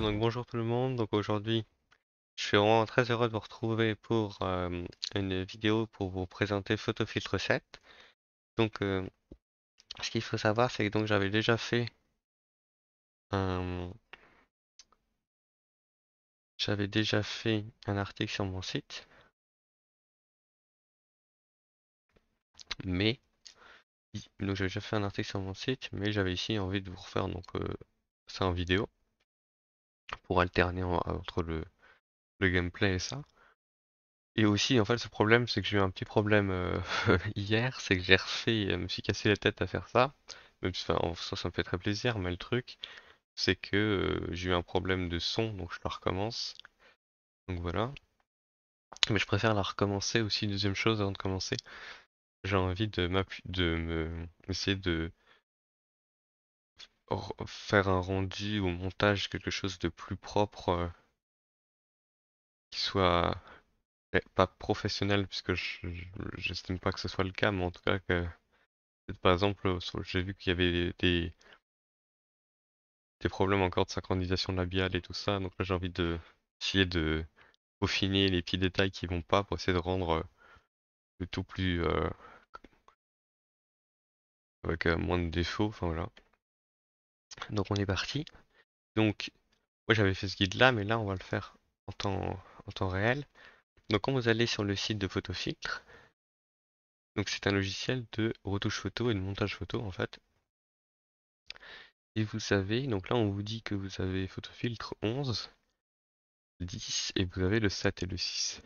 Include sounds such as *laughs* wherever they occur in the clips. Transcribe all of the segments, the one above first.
donc bonjour tout le monde. Donc aujourd'hui, je suis vraiment très heureux de vous retrouver pour euh, une vidéo pour vous présenter Photofiltre 7. Donc, euh, ce qu'il faut savoir, c'est que donc j'avais déjà fait un, euh, j'avais déjà fait un article sur mon site, mais j'avais fait un article sur mon site, mais j'avais ici envie de vous refaire donc ça en vidéo pour alterner entre le, gameplay et ça. Et aussi, en fait, ce problème, c'est que j'ai eu un petit problème euh, *laughs* hier, c'est que j'ai refait, je euh, me suis cassé la tête à faire ça. mais enfin, ça me fait très plaisir, mais le truc, c'est que euh, j'ai eu un problème de son, donc je la recommence. Donc voilà. Mais je préfère la recommencer aussi, deuxième chose, avant de commencer. J'ai envie de, m'essayer de me, essayer de faire un rendu ou montage quelque chose de plus propre, euh, qui soit eh, pas professionnel, puisque j'estime pas que ce soit le cas, mais en tout cas que par exemple, euh, j'ai vu qu'il y avait des, des problèmes encore de synchronisation labiale et tout ça, donc là j'ai envie de essayer de peaufiner les petits détails qui vont pas pour essayer de rendre euh, le tout plus avec moins de défauts, enfin voilà. Donc on est parti. Donc, moi j'avais fait ce guide là, mais là on va le faire en temps, en temps réel. Donc quand vous allez sur le site de Photofiltre, donc c'est un logiciel de retouche photo et de montage photo en fait. Et vous savez, donc là on vous dit que vous avez photofiltre 11, 10 et vous avez le 7 et le 6.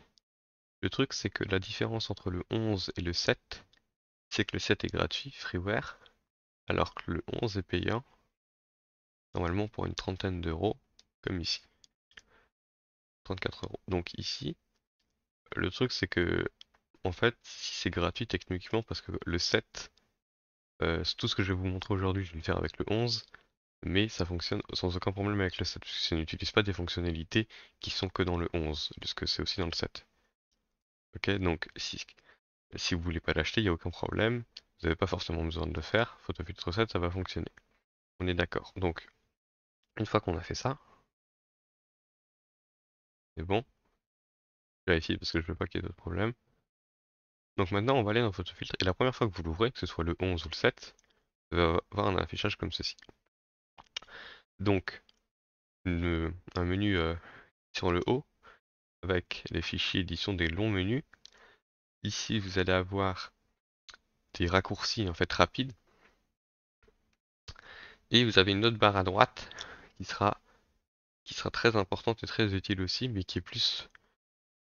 Le truc c'est que la différence entre le 11 et le 7, c'est que le 7 est gratuit, freeware, alors que le 11 est payant normalement pour une trentaine d'euros, comme ici. 34 euros. Donc ici, le truc c'est que, en fait, si c'est gratuit techniquement, parce que le 7, euh, tout ce que je vais vous montrer aujourd'hui, je vais le faire avec le 11, mais ça fonctionne sans aucun problème avec le 7, puisque ça n'utilise pas des fonctionnalités qui sont que dans le 11, puisque c'est aussi dans le 7. Ok, donc si, si vous voulez pas l'acheter, il n'y a aucun problème, vous n'avez pas forcément besoin de le faire, Photofiltre 7, ça va fonctionner. On est d'accord. Donc, une fois qu'on a fait ça, c'est bon. Je vais vérifier parce que je ne veux pas qu'il y ait d'autres problèmes. Donc maintenant, on va aller dans votre filtre et la première fois que vous l'ouvrez, que ce soit le 11 ou le 7, vous allez avoir un affichage comme ceci. Donc, un menu euh, sur le haut avec les fichiers édition des longs menus. Ici, vous allez avoir des raccourcis en fait rapides. Et vous avez une autre barre à droite qui sera, qui sera très importante et très utile aussi, mais qui est plus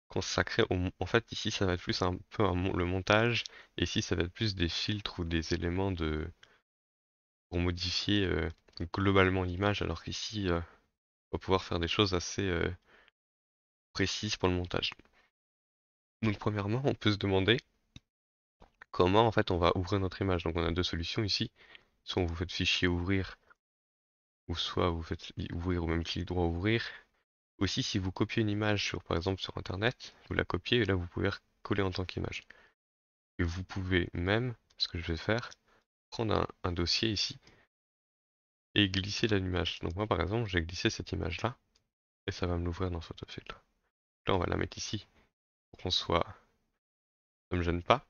consacré au... En fait, ici, ça va être plus un peu le montage, et ici, ça va être plus des filtres ou des éléments de pour modifier euh, globalement l'image, alors qu'ici, euh, on va pouvoir faire des choses assez euh, précises pour le montage. Donc premièrement, on peut se demander comment en fait on va ouvrir notre image. Donc on a deux solutions ici. Soit vous faites fichier ouvrir ou soit vous faites ouvrir ou même clic droit ouvrir. Aussi, si vous copiez une image sur, par exemple, sur Internet, vous la copiez et là, vous pouvez coller en tant qu'image. Et vous pouvez même, ce que je vais faire, prendre un, dossier ici et glisser l'image. Donc moi, par exemple, j'ai glissé cette image-là et ça va me l'ouvrir dans filtre Là, on va la mettre ici pour qu'on soit... Ça me gêne pas.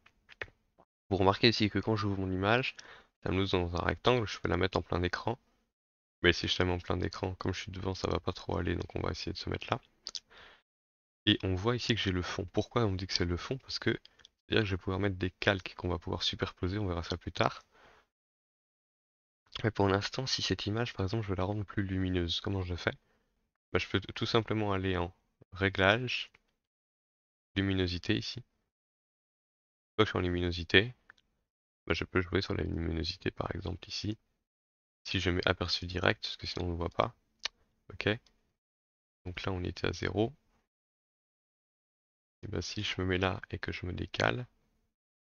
Vous remarquez ici que quand j'ouvre mon image, ça me l'ouvre dans un rectangle, je peux la mettre en plein écran mais si je t'aime en plein d'écran, comme je suis devant, ça va pas trop aller, donc on va essayer de se mettre là. Et on voit ici que j'ai le fond. Pourquoi on me dit que c'est le fond Parce que c'est-à-dire que je vais pouvoir mettre des calques qu'on va pouvoir superposer, on verra ça plus tard. Mais pour l'instant, si cette image, par exemple, je veux la rendre plus lumineuse, comment je le fais bah, Je peux tout simplement aller en réglage, luminosité ici. Quand je suis en luminosité, bah, je peux jouer sur la luminosité par exemple ici. Si je mets aperçu direct, parce que sinon on ne voit pas. Ok. Donc là, on était à 0. Et bien si je me mets là et que je me décale,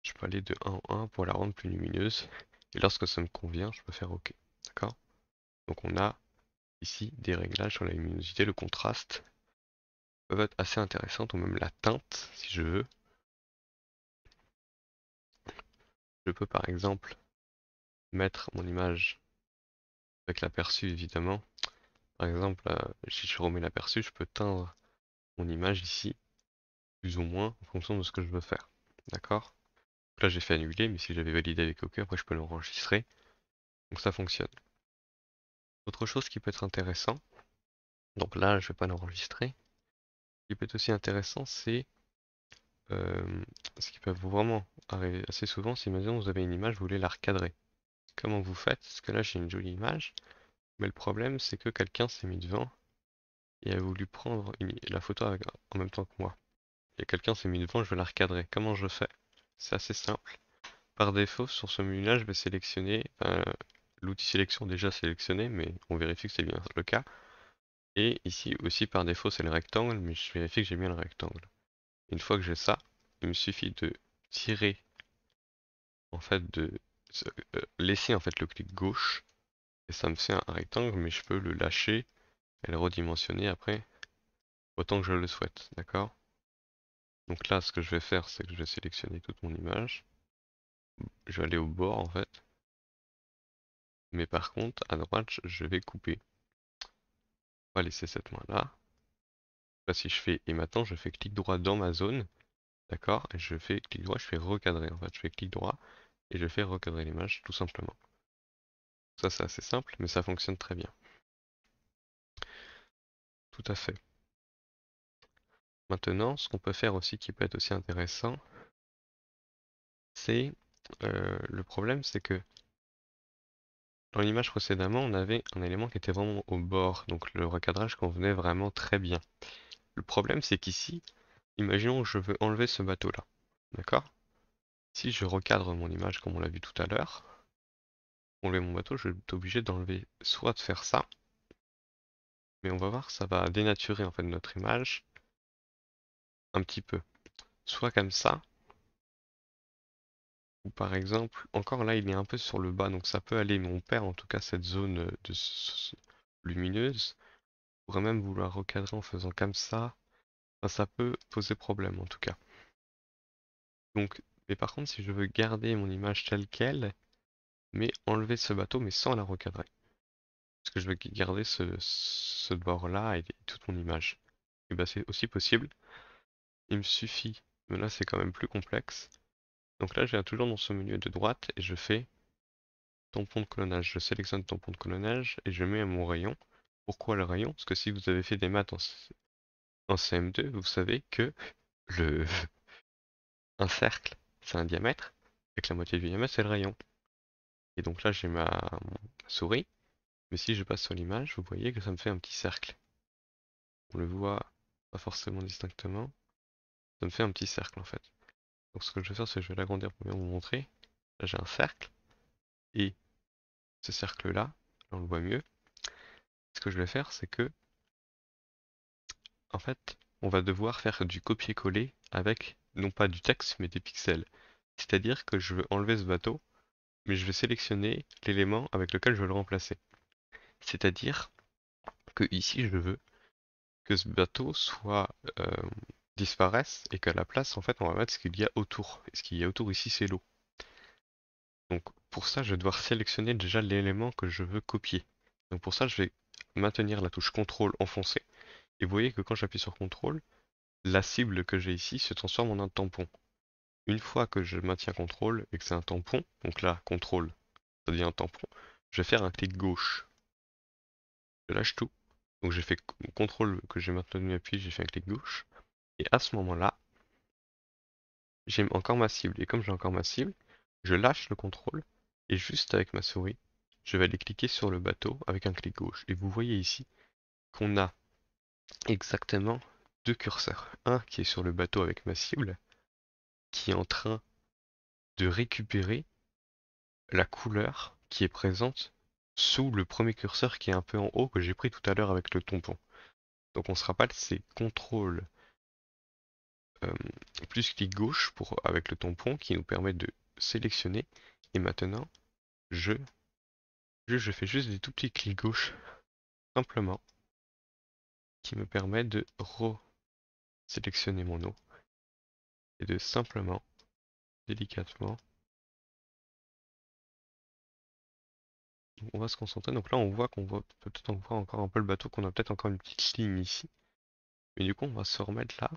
je peux aller de 1 en 1 pour la rendre plus lumineuse. Et lorsque ça me convient, je peux faire OK. D'accord Donc on a ici des réglages sur la luminosité, le contraste peuvent être assez intéressantes, ou même la teinte, si je veux. Je peux par exemple mettre mon image avec l'aperçu évidemment. Par exemple, euh, si je remets l'aperçu, je peux teindre mon image ici, plus ou moins, en fonction de ce que je veux faire. D'accord Là, j'ai fait annuler, mais si j'avais validé avec OK, après je peux l'enregistrer. Donc ça fonctionne. Autre chose qui peut être intéressant, donc là, je vais pas l'enregistrer. Ce qui peut être aussi intéressant, c'est euh, ce qui peut vraiment arriver assez souvent, si vous avez une image, vous voulez la recadrer comment vous faites, parce que là j'ai une jolie image, mais le problème c'est que quelqu'un s'est mis devant et a voulu prendre la photo en même temps que moi. Et quelqu'un s'est mis devant, je vais la recadrer. Comment je fais C'est assez simple. Par défaut, sur ce menu-là, je vais sélectionner l'outil sélection déjà sélectionné, mais on vérifie que c'est bien le cas. Et ici aussi par défaut c'est le rectangle, mais je vérifie que j'ai bien le rectangle. Une fois que j'ai ça, il me suffit de tirer en fait de euh, laisser en fait le clic gauche et ça me fait un rectangle mais je peux le lâcher et le redimensionner après autant que je le souhaite d'accord donc là ce que je vais faire c'est que je vais sélectionner toute mon image je vais aller au bord en fait mais par contre à droite je vais couper pas va laisser cette main là si je fais et maintenant je fais clic droit dans ma zone d'accord et je fais clic droit je fais recadrer en fait je fais clic droit et je fais recadrer l'image tout simplement. Ça c'est assez simple, mais ça fonctionne très bien. Tout à fait. Maintenant, ce qu'on peut faire aussi qui peut être aussi intéressant, c'est euh, le problème, c'est que dans l'image précédemment, on avait un élément qui était vraiment au bord, donc le recadrage convenait vraiment très bien. Le problème, c'est qu'ici, imaginons que je veux enlever ce bateau-là, d'accord si je recadre mon image comme on l'a vu tout à l'heure, pour mon bateau, je suis obligé d'enlever soit de faire ça, mais on va voir, ça va dénaturer en fait notre image un petit peu. Soit comme ça, ou par exemple, encore là il est un peu sur le bas, donc ça peut aller, mais on perd en tout cas cette zone de lumineuse. On pourrait même vouloir recadrer en faisant comme ça, ça peut poser problème en tout cas. Donc mais par contre, si je veux garder mon image telle qu'elle, mais enlever ce bateau, mais sans la recadrer. Parce que je veux garder ce, bord-là et toute mon image. Et bah c'est aussi possible. Il me suffit, mais là c'est quand même plus complexe. Donc là, je viens toujours dans ce menu de droite et je fais tampon de colonnage. Je sélectionne tampon de colonnage et je mets à mon rayon. Pourquoi le rayon Parce que si vous avez fait des maths en, en CM2, vous savez que le *laughs* un cercle c'est un diamètre. Avec la moitié du diamètre, c'est le rayon. Et donc là, j'ai ma souris. Mais si je passe sur l'image, vous voyez que ça me fait un petit cercle. On le voit pas forcément distinctement. Ça me fait un petit cercle en fait. Donc ce que je vais faire, c'est que je vais l'agrandir pour bien vous montrer. Là, j'ai un cercle. Et ce cercle là, on le voit mieux. Ce que je vais faire, c'est que, en fait, on va devoir faire du copier-coller avec non pas du texte, mais des pixels. C'est-à-dire que je veux enlever ce bateau, mais je vais sélectionner l'élément avec lequel je veux le remplacer. C'est-à-dire que ici, je veux que ce bateau soit euh, disparaisse et qu'à la place, en fait, on va mettre ce qu'il y a autour. Et ce qu'il y a autour ici, c'est l'eau. Donc pour ça, je vais devoir sélectionner déjà l'élément que je veux copier. Donc pour ça, je vais maintenir la touche CTRL enfoncée. Et vous voyez que quand j'appuie sur CTRL, la cible que j'ai ici se transforme en un tampon. Une fois que je maintiens contrôle et que c'est un tampon, donc là, contrôle, ça devient un tampon, je vais faire un clic gauche. Je lâche tout. Donc j'ai fait contrôle que j'ai maintenu appuyé, j'ai fait un clic gauche. Et à ce moment-là, j'ai encore ma cible. Et comme j'ai encore ma cible, je lâche le contrôle et juste avec ma souris, je vais aller cliquer sur le bateau avec un clic gauche. Et vous voyez ici qu'on a exactement deux curseurs. Un qui est sur le bateau avec ma cible, qui est en train de récupérer la couleur qui est présente sous le premier curseur qui est un peu en haut que j'ai pris tout à l'heure avec le tampon. Donc on se rappelle, c'est CTRL euh, plus clic gauche pour, avec le tampon qui nous permet de sélectionner. Et maintenant, je, je, je fais juste des tout petits clics gauche simplement qui me permet de re sélectionner mon eau et de simplement, délicatement, on va se concentrer. Donc là, on voit qu'on voit peut-être encore un peu le bateau, qu'on a peut-être encore une petite ligne ici. Mais du coup, on va se remettre là.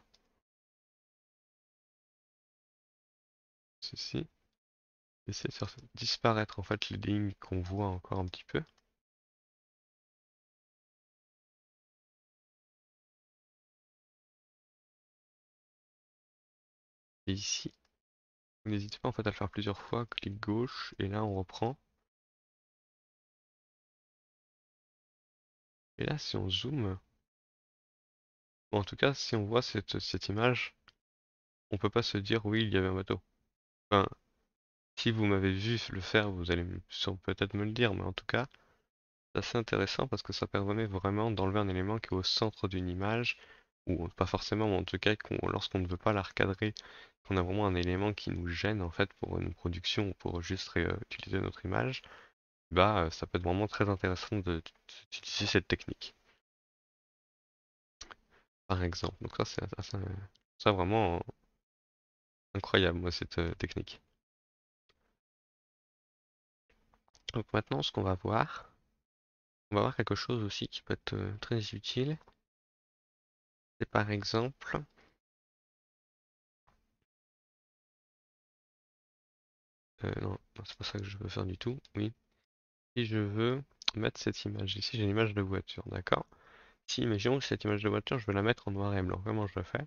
Ceci. Essayer de faire disparaître en fait les lignes qu'on voit encore un petit peu. ici, n'hésitez pas en fait à le faire plusieurs fois, clic gauche, et là on reprend. Et là si on zoome, en tout cas si on voit cette, image, on peut pas se dire oui il y avait un bateau. Enfin, si vous m'avez vu le faire, vous allez peut-être me le dire, mais en tout cas, c'est assez intéressant parce que ça permet vraiment d'enlever un élément qui est au centre d'une image ou pas forcément, mais en tout cas, lorsqu'on ne veut pas la recadrer, qu'on a vraiment un élément qui nous gêne en fait pour production ou pour juste euh, utiliser notre image, bah euh, ça peut être vraiment très intéressant d'utiliser cette technique. Par exemple, donc ça c'est ça, vraiment incroyable cette euh, technique. Donc maintenant ce qu'on va voir, on va voir quelque chose aussi qui peut être très utile par exemple euh, non, c'est pas ça que je veux faire du tout. Oui. Si je veux mettre cette image, ici j'ai une image de voiture, d'accord Si, imaginons que cette image de voiture, je veux la mettre en noir et blanc. Comment je le fais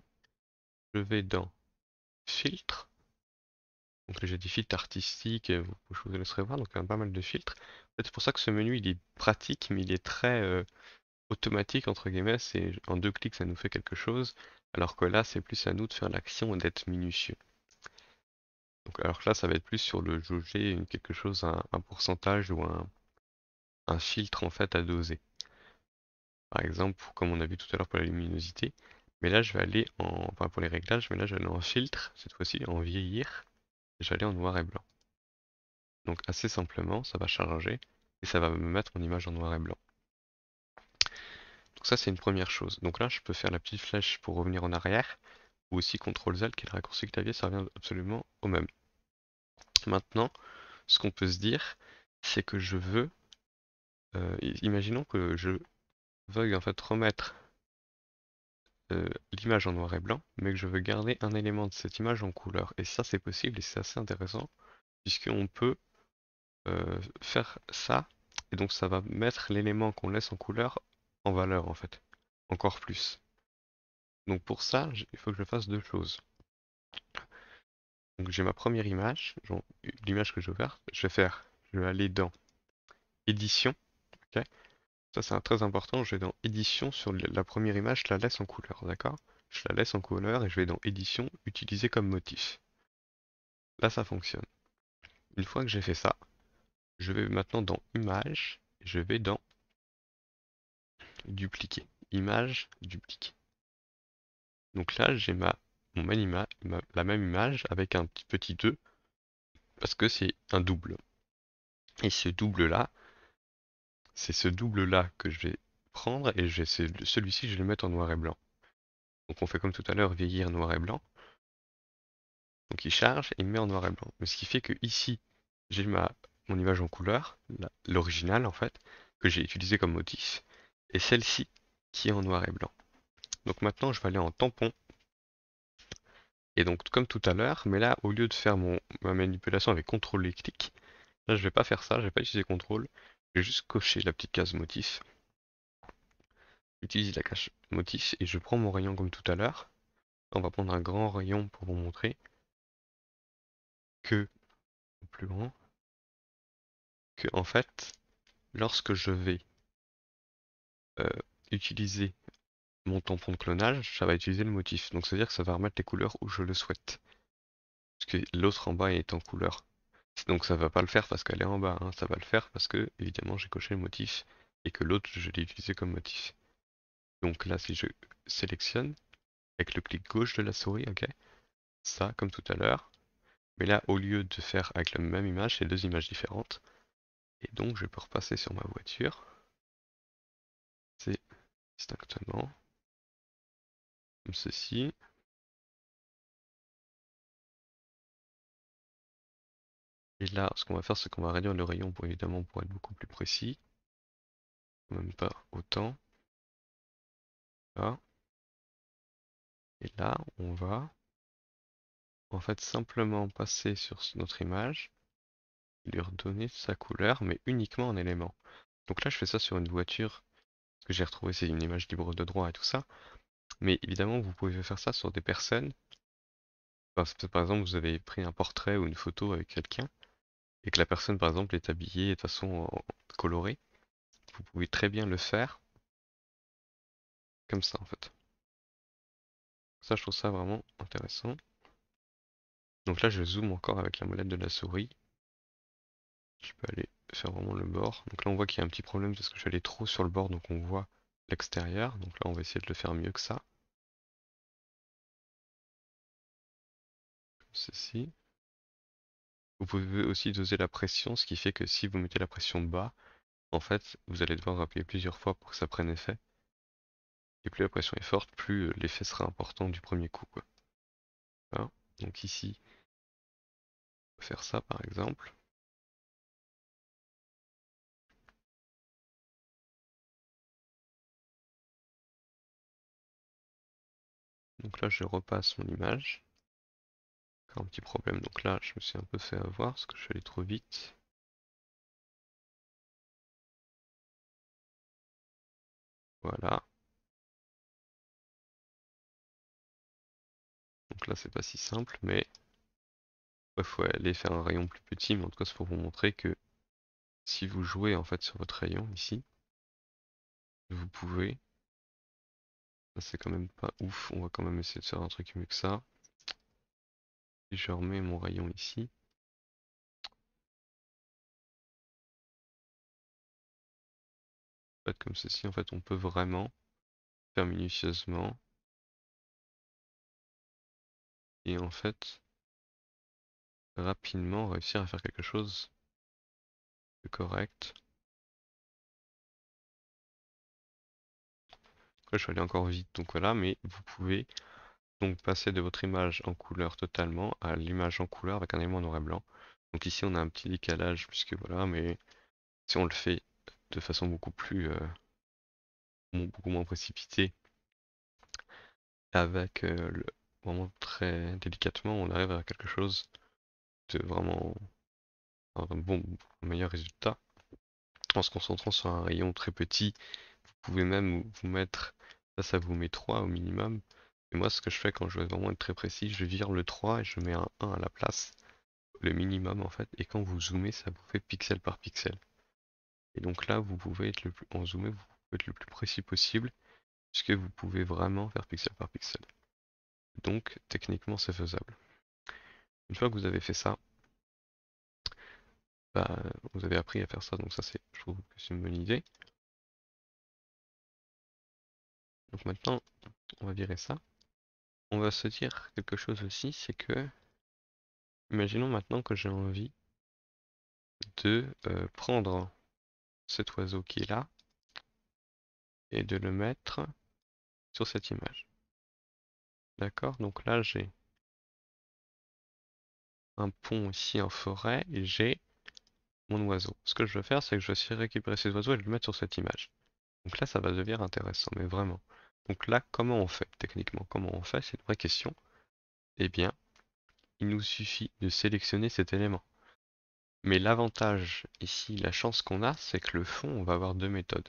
Je vais dans Filtre. Donc j'ai des filtres artistiques, euh, je vous laisserai voir, donc il y a pas mal de filtres. c'est pour ça que ce menu il est pratique, mais il est très. Euh, automatique entre guillemets, et en deux clics ça nous fait quelque chose, alors que là c'est plus à nous de faire l'action et d'être minutieux. Donc, alors que là ça va être plus sur le jauger quelque chose, un, pourcentage ou un, filtre en fait à doser. Par exemple, comme on a vu tout à l'heure pour la luminosité, mais là je vais aller en, enfin pour les réglages, mais là je vais aller en filtre, cette fois-ci en vieillir, et j'allais en noir et blanc. Donc assez simplement, ça va charger et ça va me mettre mon image en noir et blanc ça, c'est une première chose. Donc là, je peux faire la petite flèche pour revenir en arrière, ou aussi CTRL Z, qui est le raccourci clavier, ça revient absolument au même. Maintenant, ce qu'on peut se dire, c'est que je veux, euh, imaginons que je veuille en fait remettre euh, l'image en noir et blanc, mais que je veux garder un élément de cette image en couleur. Et ça, c'est possible et c'est assez intéressant, puisqu'on peut euh, faire ça, et donc ça va mettre l'élément qu'on laisse en couleur en valeur en fait, encore plus. Donc pour ça, il faut que je fasse deux choses. Donc j'ai ma première image, l'image que j'ai ouverte je vais faire, je vais aller dans édition, ok ça c'est très important, je vais dans édition sur la première image, je la laisse en couleur, d'accord Je la laisse en couleur et je vais dans édition, utiliser comme motif. Là ça fonctionne. Une fois que j'ai fait ça, je vais maintenant dans image, je vais dans dupliquer, image, dupliquer. Donc là, j'ai ma, mon même la même image avec un petit petit 2 parce que c'est un double. Et ce double-là, c'est ce double-là que je vais prendre et celui-ci, je vais le mettre en noir et blanc. Donc on fait comme tout à l'heure, vieillir noir et blanc. Donc il charge et il met en noir et blanc. Mais ce qui fait que ici, j'ai ma mon image en couleur, l'original en fait, que j'ai utilisé comme motif et celle-ci qui est en noir et blanc. Donc maintenant, je vais aller en tampon. Et donc, comme tout à l'heure, mais là, au lieu de faire mon, ma manipulation avec contrôle et clic, là, je vais pas faire ça, je vais pas utiliser contrôle. je vais juste cocher la petite case motif. J'utilise la cache motif et je prends mon rayon comme tout à l'heure. On va prendre un grand rayon pour vous montrer que plus grand que en fait lorsque je vais euh, utiliser mon tampon de clonage, ça va utiliser le motif. Donc ça veut dire que ça va remettre les couleurs où je le souhaite. Parce que l'autre en bas est en couleur. Donc ça va pas le faire parce qu'elle est en bas, hein. ça va le faire parce que évidemment j'ai coché le motif et que l'autre je l'ai utilisé comme motif. Donc là si je sélectionne avec le clic gauche de la souris, ok, ça comme tout à l'heure. Mais là au lieu de faire avec la même image, c'est deux images différentes. Et donc je peux repasser sur ma voiture c'est distinctement comme ceci. Et là, ce qu'on va faire, c'est qu'on va réduire le rayon pour évidemment pour être beaucoup plus précis. Même pas autant. Et là, on va en fait simplement passer sur notre image lui redonner sa couleur, mais uniquement en élément. Donc là, je fais ça sur une voiture que j'ai retrouvé, c'est une image libre de droit et tout ça. Mais évidemment, vous pouvez faire ça sur des personnes. par exemple, vous avez pris un portrait ou une photo avec quelqu'un, et que la personne, par exemple, est habillée de façon colorée. Vous pouvez très bien le faire comme ça, en fait. Ça, je trouve ça vraiment intéressant. Donc là, je zoome encore avec la molette de la souris. Je peux aller faire vraiment le bord. Donc là on voit qu'il y a un petit problème parce que j'allais trop sur le bord donc on voit l'extérieur. Donc là on va essayer de le faire mieux que ça. Comme ceci. Vous pouvez aussi doser la pression, ce qui fait que si vous mettez la pression bas, en fait vous allez devoir appuyer plusieurs fois pour que ça prenne effet. Et plus la pression est forte, plus euh, l'effet sera important du premier coup. Quoi. Voilà. Donc ici, on faire ça par exemple. Donc là, je repasse mon image. Un petit problème, donc là, je me suis un peu fait avoir parce que je suis allé trop vite. Voilà. Donc là, c'est pas si simple, mais il faut aller faire un rayon plus petit. Mais en tout cas, c'est pour vous montrer que si vous jouez en fait sur votre rayon ici, vous pouvez ah, c'est quand même pas ouf. On va quand même essayer de faire un truc mieux que ça. Et je remets mon rayon ici. Comme ceci, en fait, on peut vraiment faire minutieusement. Et en fait, rapidement réussir à faire quelque chose de correct. je suis allé encore vite, donc voilà, mais vous pouvez donc passer de votre image en couleur totalement à l'image en couleur avec un élément noir et blanc. Donc ici, on a un petit décalage, puisque voilà, mais si on le fait de façon beaucoup plus, euh, beaucoup moins précipitée, avec euh, le, vraiment très délicatement, on arrive à quelque chose de vraiment un bon meilleur résultat. En se concentrant sur un rayon très petit, vous pouvez même vous mettre ça, vous met 3 au minimum. Et moi, ce que je fais quand je veux vraiment être très précis, je vire le 3 et je mets un 1 à la place. Le minimum, en fait. Et quand vous zoomez, ça vous fait pixel par pixel. Et donc là, vous pouvez être le plus... En zoomé, vous pouvez être le plus précis possible. Puisque vous pouvez vraiment faire pixel par pixel. Donc, techniquement, c'est faisable. Une fois que vous avez fait ça, bah, vous avez appris à faire ça, donc ça c'est, je trouve que c'est une bonne idée. Donc maintenant, on va virer ça. On va se dire quelque chose aussi, c'est que, imaginons maintenant que j'ai envie de euh, prendre cet oiseau qui est là et de le mettre sur cette image. D'accord Donc là, j'ai un pont ici en forêt et j'ai mon oiseau. Ce que je veux faire, c'est que je vais récupérer cet oiseau et le mettre sur cette image. Donc là, ça va devenir intéressant, mais vraiment. Donc là, comment on fait techniquement Comment on fait C'est une vraie question. Eh bien, il nous suffit de sélectionner cet élément. Mais l'avantage ici, la chance qu'on a, c'est que le fond, on va avoir deux méthodes.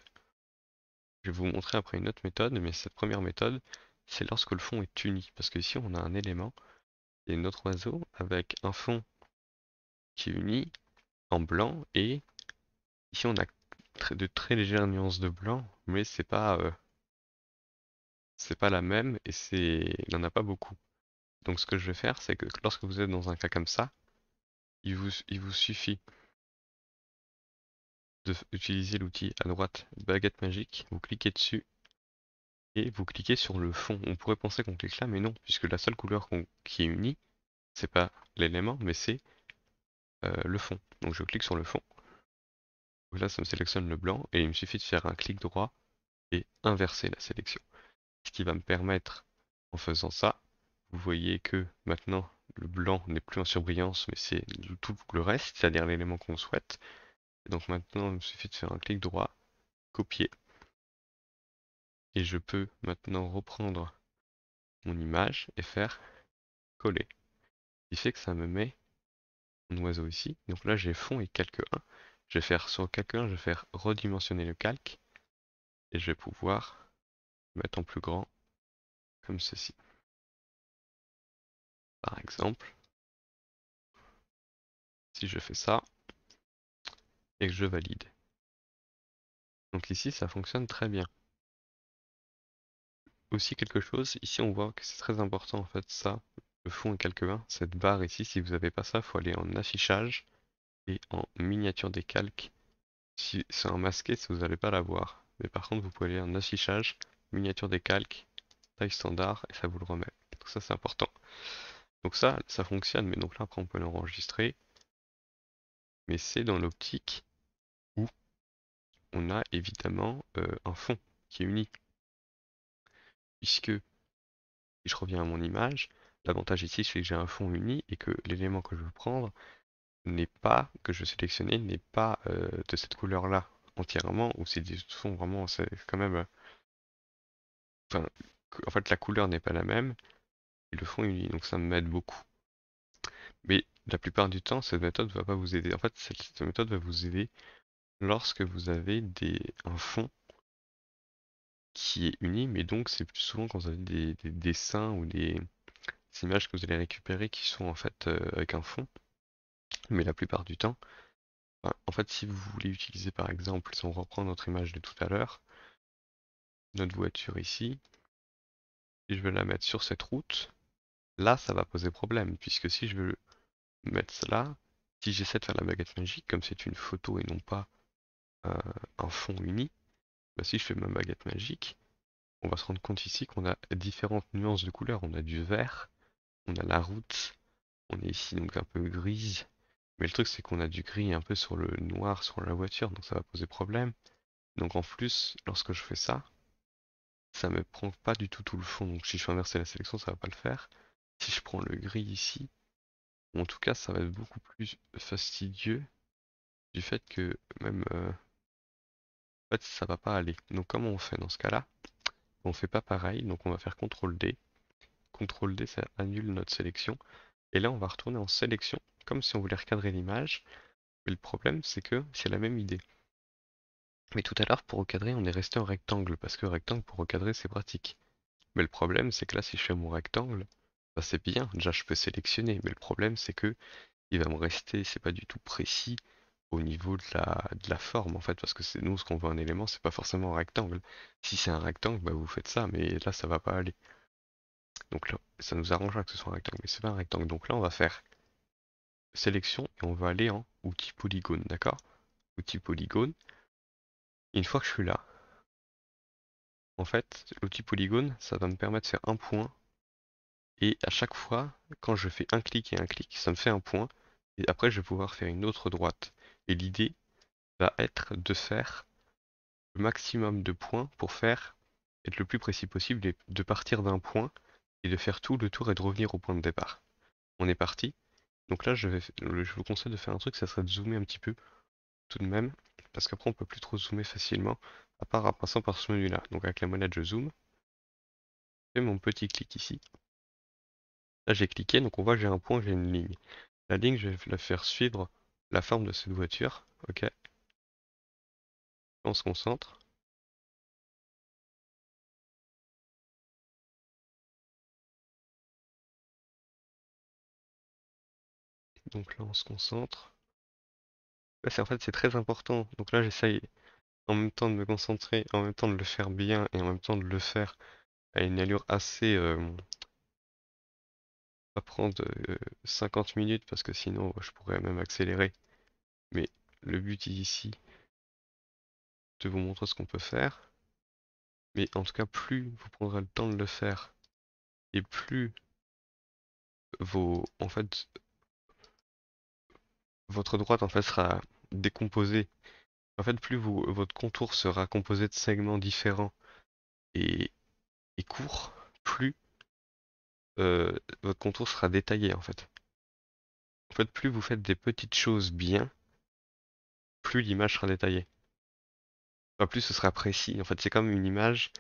Je vais vous montrer après une autre méthode, mais cette première méthode, c'est lorsque le fond est uni. Parce que ici, on a un élément et notre oiseau avec un fond qui est uni en blanc et ici on a de très légères nuances de blanc, mais c'est pas euh, c'est pas la même et c'est il en a pas beaucoup. Donc ce que je vais faire, c'est que lorsque vous êtes dans un cas comme ça, il vous, il vous suffit d'utiliser l'outil à droite baguette magique, vous cliquez dessus et vous cliquez sur le fond. On pourrait penser qu'on clique là, mais non, puisque la seule couleur qui est unie, c'est pas l'élément, mais c'est euh, le fond. Donc je clique sur le fond. là, ça me sélectionne le blanc et il me suffit de faire un clic droit et inverser la sélection. Ce qui va me permettre, en faisant ça, vous voyez que maintenant le blanc n'est plus en surbrillance, mais c'est tout le reste, c'est-à-dire l'élément qu'on souhaite. donc maintenant, il me suffit de faire un clic droit, copier. Et je peux maintenant reprendre mon image et faire coller. Ce qui fait que ça me met mon oiseau ici. Donc là, j'ai fond et calque 1. Je vais faire sur calque 1, je vais faire redimensionner le calque. Et je vais pouvoir mettre en plus grand, comme ceci. Par exemple, si je fais ça et que je valide. Donc ici, ça fonctionne très bien. Aussi quelque chose, ici on voit que c'est très important en fait ça, le fond et quelques uns cette barre ici, si vous n'avez pas ça, il faut aller en affichage et en miniature des calques. Si c'est en masqué, si vous n'allez pas l'avoir voir. Mais par contre, vous pouvez aller en affichage miniature des calques, taille standard, et ça vous le remet. Donc ça c'est important. Donc ça, ça fonctionne, mais donc là après on peut l'enregistrer. Mais c'est dans l'optique où on a évidemment euh, un fond qui est uni. Puisque, si je reviens à mon image, l'avantage ici c'est que j'ai un fond uni et que l'élément que je veux prendre n'est pas, que je veux sélectionner, n'est pas euh, de cette couleur là entièrement, ou c'est des fonds vraiment, c'est quand même euh, en fait, la couleur n'est pas la même et le fond est uni, donc ça m'aide beaucoup. Mais la plupart du temps, cette méthode ne va pas vous aider. En fait, cette méthode va vous aider lorsque vous avez des, un fond qui est uni, mais donc c'est plus souvent quand vous avez des, dessins ou des, images que vous allez récupérer qui sont en fait euh, avec un fond. Mais la plupart du temps, en fait, si vous voulez utiliser par exemple, si on reprend notre image de tout à l'heure, notre voiture ici, si je veux la mettre sur cette route, là ça va poser problème, puisque si je veux mettre cela, si j'essaie de faire la baguette magique, comme c'est une photo et non pas euh, un fond uni, bah, si je fais ma baguette magique, on va se rendre compte ici qu'on a différentes nuances de couleurs. On a du vert, on a la route, on est ici donc un peu grise, mais le truc c'est qu'on a du gris un peu sur le noir sur la voiture, donc ça va poser problème. Donc en plus, lorsque je fais ça, ça me prend pas du tout tout le fond. Donc si je fais inverser la sélection, ça va pas le faire. Si je prends le gris ici, en tout cas, ça va être beaucoup plus fastidieux du fait que même euh, en ça va pas aller. Donc comment on fait dans ce cas-là On fait pas pareil, donc on va faire CTRL D. CTRL D, ça annule notre sélection. Et là, on va retourner en sélection, comme si on voulait recadrer l'image. Mais le problème, c'est que c'est la même idée. Mais tout à l'heure, pour recadrer, on est resté en rectangle, parce que rectangle pour recadrer, c'est pratique. Mais le problème, c'est que là, si je fais mon rectangle, ça bah, c'est bien, déjà je peux sélectionner, mais le problème, c'est que il va me rester, c'est pas du tout précis au niveau de la, forme, en fait, parce que c'est nous, ce qu'on veut un élément, c'est pas forcément un rectangle. Si c'est un rectangle, bah, vous faites ça, mais là, ça va pas aller. Donc là, ça nous arrangera que ce soit un rectangle, mais c'est pas un rectangle. Donc là, on va faire sélection et on va aller en outil polygone, d'accord Outil polygone une fois que je suis là, en fait, l'outil polygone, ça va me permettre de faire un point. Et à chaque fois, quand je fais un clic et un clic, ça me fait un point. Et après, je vais pouvoir faire une autre droite. Et l'idée va être de faire le maximum de points pour faire être le plus précis possible et de partir d'un point et de faire tout le tour et de revenir au point de départ. On est parti. Donc là, je, vais, je vous conseille de faire un truc, ça serait de zoomer un petit peu tout de même parce qu'après on peut plus trop zoomer facilement, à part en passant par ce menu là. Donc avec la molette je zoome, je fais mon petit clic ici. Là j'ai cliqué, donc on voit j'ai un point, j'ai une ligne. La ligne je vais la faire suivre la forme de cette voiture, ok. On se concentre. Donc là on se concentre c'est en fait, c'est très important. Donc là, j'essaye en même temps de me concentrer, en même temps de le faire bien et en même temps de le faire à une allure assez. à euh, pas prendre 50 euh, minutes parce que sinon je pourrais même accélérer. Mais le but ici, de vous montrer ce qu'on peut faire. Mais en tout cas, plus vous prendrez le temps de le faire et plus vos, en fait, votre droite en fait sera décomposé. En fait, plus vous, votre contour sera composé de segments différents et, courts, plus euh, votre contour sera détaillé en fait. En fait, plus vous faites des petites choses bien, plus l'image sera détaillée. Enfin, plus ce sera précis. En fait, c'est comme une image,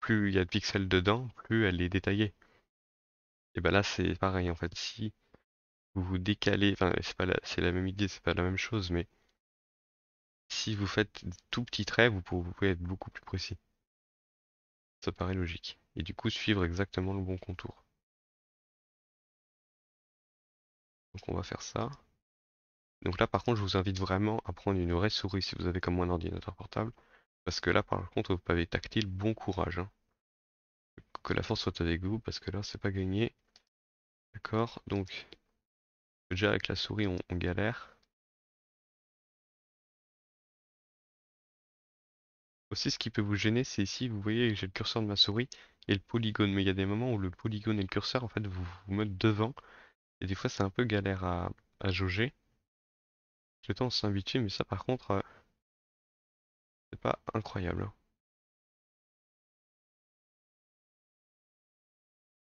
plus il y a de pixels dedans, plus elle est détaillée. Et ben là, c'est pareil en fait. Si vous vous décalez, enfin, c'est pas la, c'est la même idée, c'est pas la même chose, mais si vous faites tout petits traits, vous pouvez, être beaucoup plus précis. Ça paraît logique. Et du coup, suivre exactement le bon contour. Donc on va faire ça. Donc là par contre je vous invite vraiment à prendre une vraie souris si vous avez comme moi un ordinateur portable. Parce que là par contre au pavé tactile, bon courage. Hein. Que la force soit avec vous parce que là c'est pas gagné. D'accord Donc déjà avec la souris on galère. Aussi, ce qui peut vous gêner, c'est ici, vous voyez, j'ai le curseur de ma souris et le polygone. Mais il y a des moments où le polygone et le curseur, en fait, vous vous mettent devant. Et des fois, c'est un peu galère à, à jauger. Le temps, on s'habitue, mais ça, par contre, euh, c'est pas incroyable. Hein.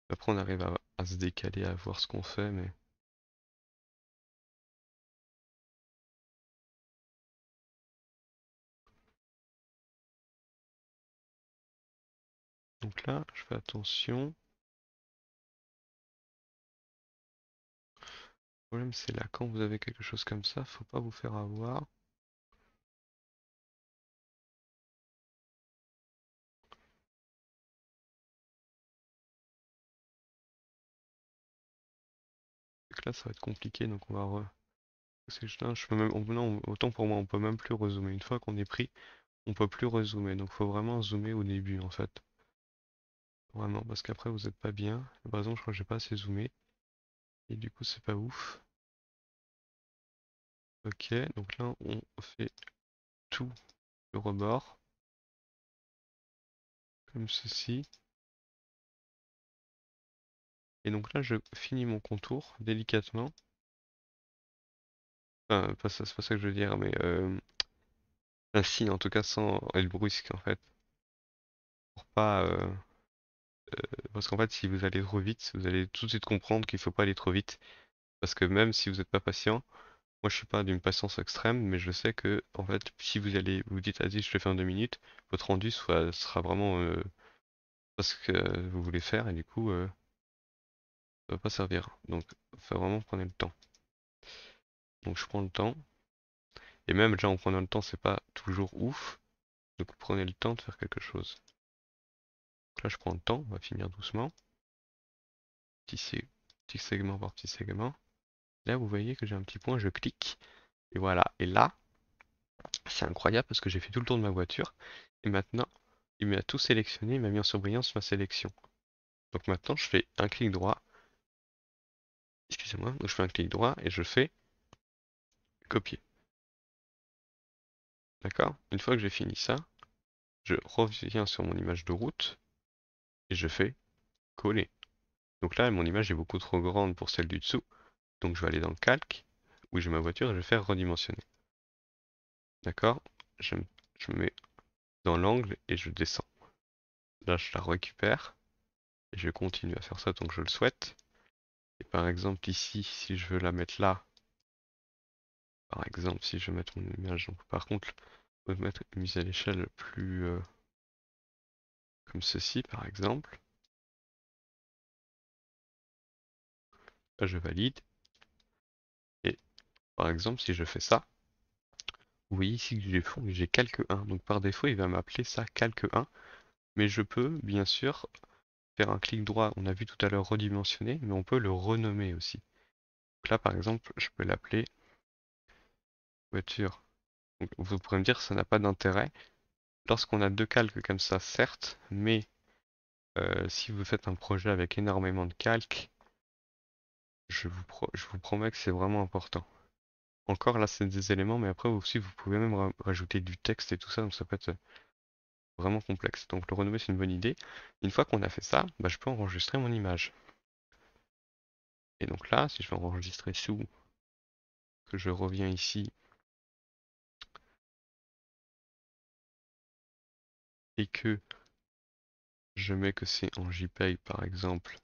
Après, on arrive à, à se décaler, à voir ce qu'on fait, mais... Donc là, je fais attention. Le problème, c'est là, quand vous avez quelque chose comme ça, faut pas vous faire avoir. là, ça va être compliqué, donc on va je autant pour moi, on peut même plus rezoomer. Une fois qu'on est pris, on peut plus rezoomer. Donc faut vraiment zoomer au début en fait. Vraiment, parce qu'après vous êtes pas bien. Par exemple, je crois que j'ai pas assez zoomé. Et du coup, c'est pas ouf. Ok, donc là, on fait tout le rebord. Comme ceci. Et donc là, je finis mon contour délicatement. Enfin, pas ça, c'est pas ça que je veux dire, mais euh... ainsi, en tout cas, sans être brusque, en fait. Pour pas... Euh, euh, parce qu'en fait, si vous allez trop vite, vous allez tout de suite comprendre qu'il ne faut pas aller trop vite. Parce que même si vous n'êtes pas patient, moi je suis pas d'une patience extrême, mais je sais que en fait, si vous allez, vous dites vas-y, je vais fais en deux minutes, votre rendu sera vraiment euh, parce que vous voulez faire et du coup, euh, ça ne va pas servir. Donc, faut vraiment prendre le temps. Donc, je prends le temps. Et même déjà en prenant le temps, c'est pas toujours ouf. Donc, prenez le temps de faire quelque chose. Là, je prends le temps, on va finir doucement. Petit, segment par petit segment. Là, vous voyez que j'ai un petit point, je clique. Et voilà. Et là, c'est incroyable parce que j'ai fait tout le tour de ma voiture. Et maintenant, il m'a tout sélectionné, il m'a mis en surbrillance ma sélection. Donc maintenant, je fais un clic droit. Excusez-moi, donc je fais un clic droit et je fais copier. D'accord Une fois que j'ai fini ça, je reviens sur mon image de route et je fais coller. Donc là, mon image est beaucoup trop grande pour celle du dessous. Donc je vais aller dans le calque, où j'ai ma voiture, et je vais faire redimensionner. D'accord je, me mets dans l'angle et je descends. Là, je la récupère. Et je continue à faire ça tant que je le souhaite. Et par exemple, ici, si je veux la mettre là, par exemple, si je veux mettre mon image, par contre, je peux mettre une mise à l'échelle plus... Euh, comme ceci par exemple. je valide. Et par exemple, si je fais ça, vous voyez ici que j'ai calque 1. Donc par défaut, il va m'appeler ça calque 1. Mais je peux bien sûr faire un clic droit, on a vu tout à l'heure redimensionner, mais on peut le renommer aussi. Donc là par exemple, je peux l'appeler voiture. vous pourrez me dire ça n'a pas d'intérêt, lorsqu'on a deux calques comme ça, certes, mais euh, si vous faites un projet avec énormément de calques, je vous, promets que c'est vraiment important. Encore là, c'est des éléments, mais après aussi, vous pouvez même rajouter du texte et tout ça, donc ça peut être euh, vraiment complexe. Donc le renommer, c'est une bonne idée. Une fois qu'on a fait ça, bah, je peux enregistrer mon image. Et donc là, si je vais enregistrer sous, que je reviens ici et que je mets que c'est en JPEG par exemple,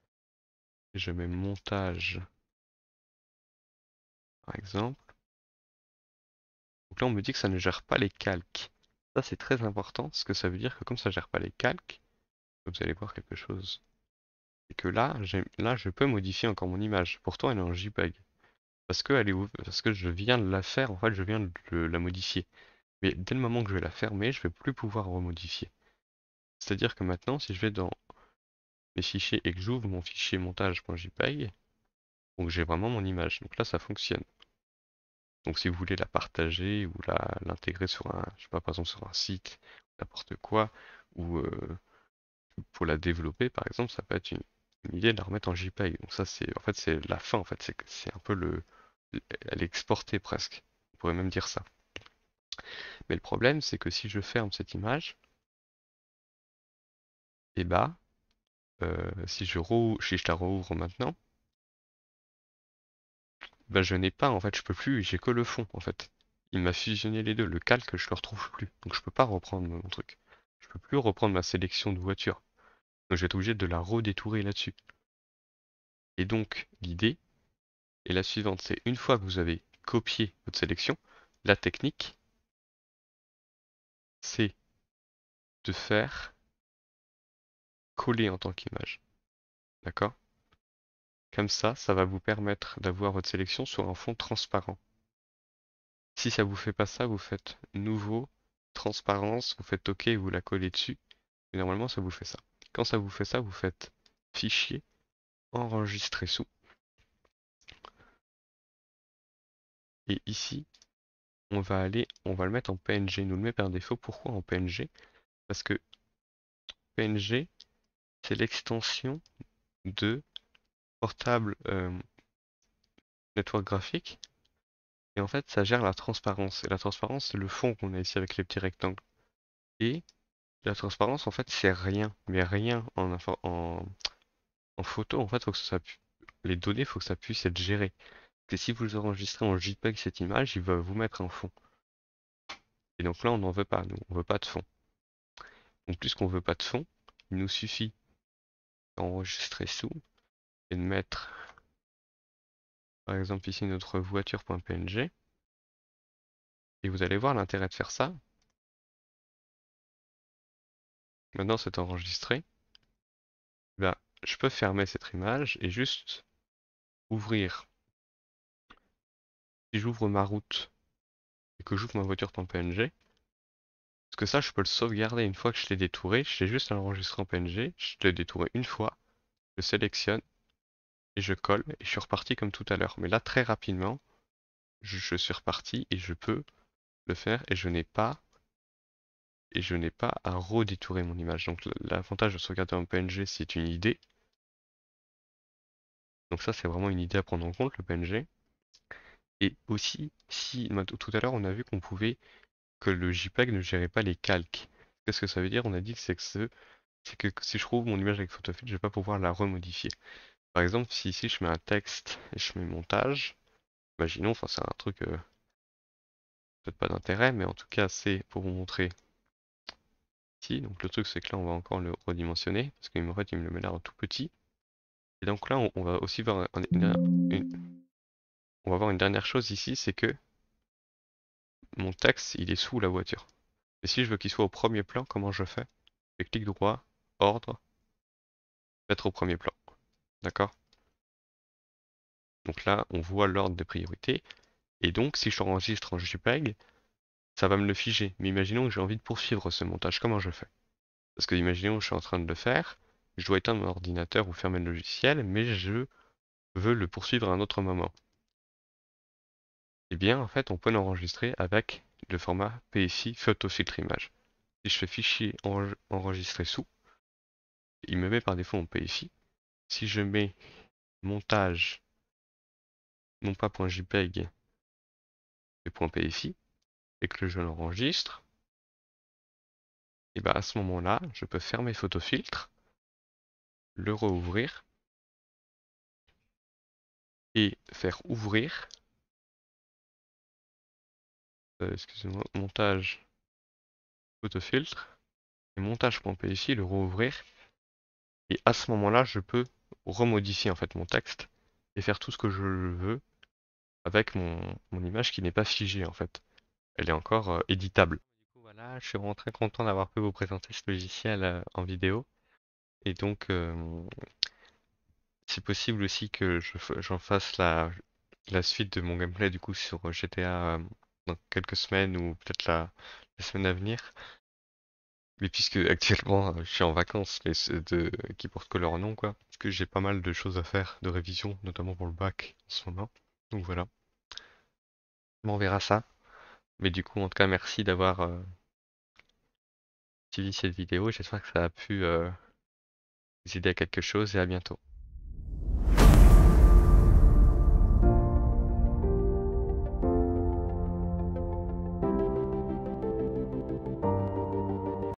et je mets montage par exemple, donc là on me dit que ça ne gère pas les calques. Ça c'est très important, parce que ça veut dire que comme ça ne gère pas les calques, vous allez voir quelque chose, Et que là, là je peux modifier encore mon image, pourtant elle est en JPEG. Parce que, est parce que je viens de la faire, en fait je viens de la modifier. Mais dès le moment que je vais la fermer, je ne vais plus pouvoir remodifier. C'est-à-dire que maintenant, si je vais dans mes fichiers et que j'ouvre mon fichier montage.jpg, donc j'ai vraiment mon image. Donc là, ça fonctionne. Donc si vous voulez la partager ou l'intégrer sur un, je sais pas, par exemple sur un site, n'importe quoi, ou euh, pour la développer par exemple, ça peut être une, idée de la remettre en JPEG. Donc ça c'est en fait c'est la fin en fait, c'est un peu le elle presque. On pourrait même dire ça. Mais le problème c'est que si je ferme cette image, et bah, euh, si, je la rouvre maintenant, bah, je n'ai pas, en fait, je peux plus, j'ai que le fond, en fait. Il m'a fusionné les deux, le calque, je le retrouve plus, donc je peux pas reprendre mon truc. Je peux plus reprendre ma sélection de voiture. Donc je vais être obligé de la redétourer là-dessus. Et donc, l'idée est la suivante, c'est une fois que vous avez copié votre sélection, la technique, c'est de faire coller en tant qu'image. D'accord Comme ça, ça va vous permettre d'avoir votre sélection sur un fond transparent. Si ça vous fait pas ça, vous faites nouveau, transparence, vous faites OK et vous la collez dessus. et normalement, ça vous fait ça. Quand ça vous fait ça, vous faites fichier, enregistrer sous. Et ici, on va aller, on va le mettre en PNG. nous le met par défaut. Pourquoi en PNG Parce que PNG, c'est l'extension de Portable euh, Network graphique Et en fait, ça gère la transparence. Et la transparence, c'est le fond qu'on a ici avec les petits rectangles. Et la transparence, en fait, c'est rien. Mais rien en, en, photo, en fait, faut que les données, faut que ça puisse être géré. Parce que si vous enregistrez en JPEG cette image, il va vous mettre un fond. Et donc là, on n'en veut pas, nous, on veut pas de fond. Donc puisqu'on veut pas de fond, il nous suffit enregistrer sous et de mettre par exemple ici notre voiture.png et vous allez voir l'intérêt de faire ça. Maintenant c'est enregistré. ben je peux fermer cette image et juste ouvrir. Si j'ouvre ma route et que j'ouvre ma voiture.png, que ça, je peux le sauvegarder une fois que je l'ai détouré. Je l'ai juste à l'enregistrer en PNG. Je l'ai détouré une fois. Je sélectionne et je colle et je suis reparti comme tout à l'heure. Mais là, très rapidement, je, suis reparti et je peux le faire et je n'ai pas et je n'ai pas à redétourer mon image. Donc l'avantage de sauvegarder en PNG, c'est une idée. Donc ça, c'est vraiment une idée à prendre en compte, le PNG. Et aussi, si tout à l'heure, on a vu qu'on pouvait que le JPEG ne gérait pas les calques. Qu'est-ce que ça veut dire On a dit que c'est que, si je trouve mon image avec Photofit, je ne vais pas pouvoir la remodifier. Par exemple, si ici je mets un texte et je mets montage, imaginons, enfin c'est un truc euh, peut-être pas d'intérêt, mais en tout cas c'est pour vous montrer ici. Donc le truc c'est que là on va encore le redimensionner, parce qu'il fait il me le met là en tout petit. Et donc là on, va aussi voir on va voir une dernière chose ici, c'est que mon texte, il est sous la voiture. Et si je veux qu'il soit au premier plan, comment je fais Je clique droit, ordre, mettre au premier plan. D'accord Donc là, on voit l'ordre des priorités. Et donc, si je enregistre en JPEG, ça va me le figer. Mais imaginons que j'ai envie de poursuivre ce montage, comment je fais Parce que imaginons que je suis en train de le faire, je dois éteindre mon ordinateur ou fermer le logiciel, mais je veux le poursuivre à un autre moment. Eh bien, en fait, on peut l'enregistrer avec le format PSI Photofiltre Image. Si je fais Fichier enregistrer sous, il me met par défaut en PSI. Si je mets montage, non pas .jpeg, mais .psi, et que je l'enregistre, et eh bien à ce moment-là, je peux fermer photofiltre, le rouvrir, et faire ouvrir euh, excusez-moi, montage autofiltre et montage.pc, ici, le rouvrir. Et à ce moment-là, je peux remodifier en fait mon texte et faire tout ce que je veux avec mon, mon image qui n'est pas figée en fait. Elle est encore euh, éditable. Voilà, je suis vraiment très content d'avoir pu vous présenter ce logiciel euh, en vidéo. Et donc, c'est possible aussi que j'en fasse la, la suite de mon gameplay du coup sur GTA dans quelques semaines ou peut-être la, semaine à venir. Mais puisque *laughs* actuellement euh, je suis en vacances, mais de, qui porte que leur nom, quoi. Parce que j'ai pas mal de choses à faire, de révision, notamment pour le bac en ce moment. Donc voilà. On verra ça. Mais du coup, en tout cas, merci d'avoir euh, suivi cette vidéo. J'espère que ça a pu euh, vous aider à quelque chose et à bientôt.